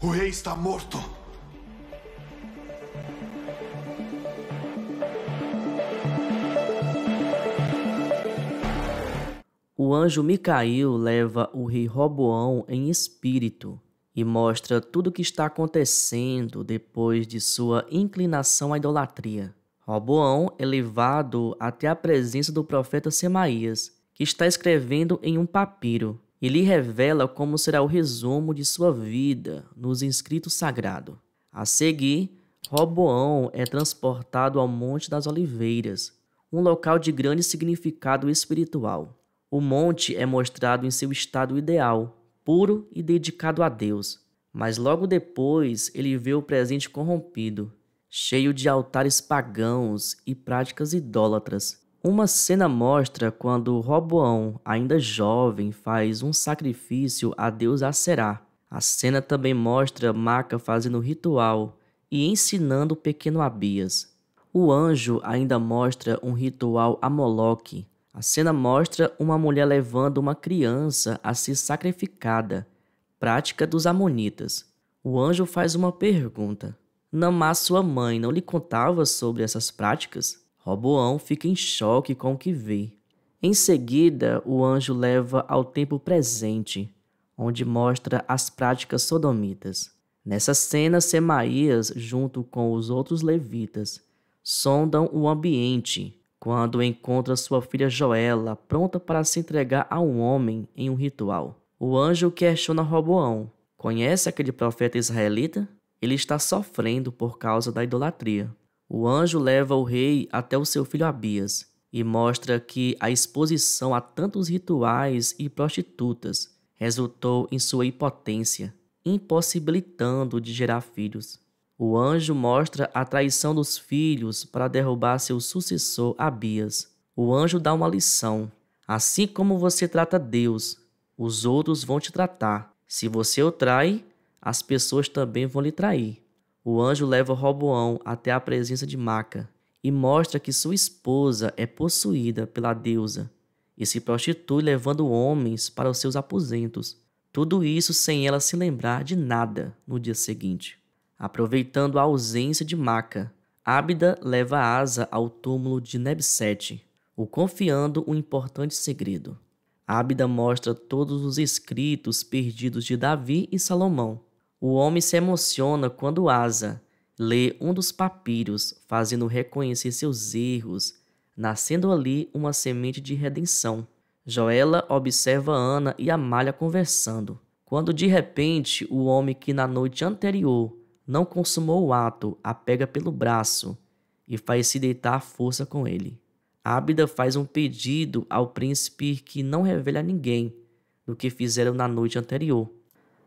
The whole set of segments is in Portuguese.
O rei está morto. O anjo Micael leva o rei Roboão em espírito e mostra tudo o que está acontecendo depois de sua inclinação à idolatria. Roboão é levado até a presença do profeta Semaías, que está escrevendo em um papiro e lhe revela como será o resumo de sua vida nos inscritos sagrado. A seguir, Roboão é transportado ao Monte das Oliveiras, um local de grande significado espiritual. O monte é mostrado em seu estado ideal, puro e dedicado a Deus, mas logo depois ele vê o presente corrompido, cheio de altares pagãos e práticas idólatras. Uma cena mostra quando Roboão, ainda jovem, faz um sacrifício a Deus Aserá. A cena também mostra Maca fazendo ritual e ensinando o pequeno Abias. O anjo ainda mostra um ritual a Moloque. A cena mostra uma mulher levando uma criança a ser sacrificada, prática dos amonitas. O anjo faz uma pergunta: Namá, sua mãe, não lhe contava sobre essas práticas? Roboão fica em choque com o que vê. Em seguida, o anjo leva ao tempo presente, onde mostra as práticas sodomitas. Nessa cena, Semaías, junto com os outros levitas, sondam o ambiente quando encontra sua filha Joela pronta para se entregar a um homem em um ritual. O anjo questiona Roboão: Conhece aquele profeta israelita? Ele está sofrendo por causa da idolatria. O anjo leva o rei até o seu filho Abias e mostra que a exposição a tantos rituais e prostitutas resultou em sua impotência, impossibilitando de gerar filhos. O anjo mostra a traição dos filhos para derrubar seu sucessor Abias. O anjo dá uma lição: assim como você trata Deus, os outros vão te tratar. Se você o trai, as pessoas também vão lhe trair o anjo leva Roboão até a presença de Maca e mostra que sua esposa é possuída pela deusa e se prostitui levando homens para os seus aposentos. Tudo isso sem ela se lembrar de nada no dia seguinte. Aproveitando a ausência de Maca, Ábida leva Asa ao túmulo de Nebsete, o confiando um importante segredo. Ábida mostra todos os escritos perdidos de Davi e Salomão, o homem se emociona quando Asa lê um dos papiros, fazendo reconhecer seus erros, nascendo ali uma semente de redenção. Joela observa Ana e Amália conversando, quando de repente o homem que na noite anterior não consumou o ato a pega pelo braço e faz se deitar à força com ele. Ábida faz um pedido ao príncipe que não revele a ninguém do que fizeram na noite anterior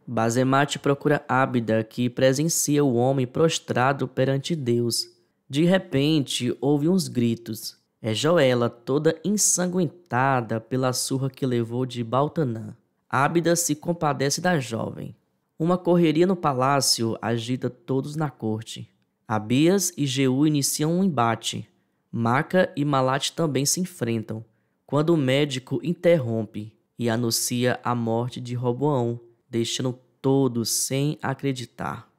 Basemate procura Ábida, que presencia o homem prostrado perante Deus. De repente, ouve uns gritos. É Joela, toda ensanguentada pela surra que levou de Baltanã. Ábida se compadece da jovem. Uma correria no palácio agita todos na corte. Abias e Jeú iniciam um embate. Maca e Malate também se enfrentam, quando o médico interrompe e anuncia a morte de Roboão, deixando todos sem acreditar.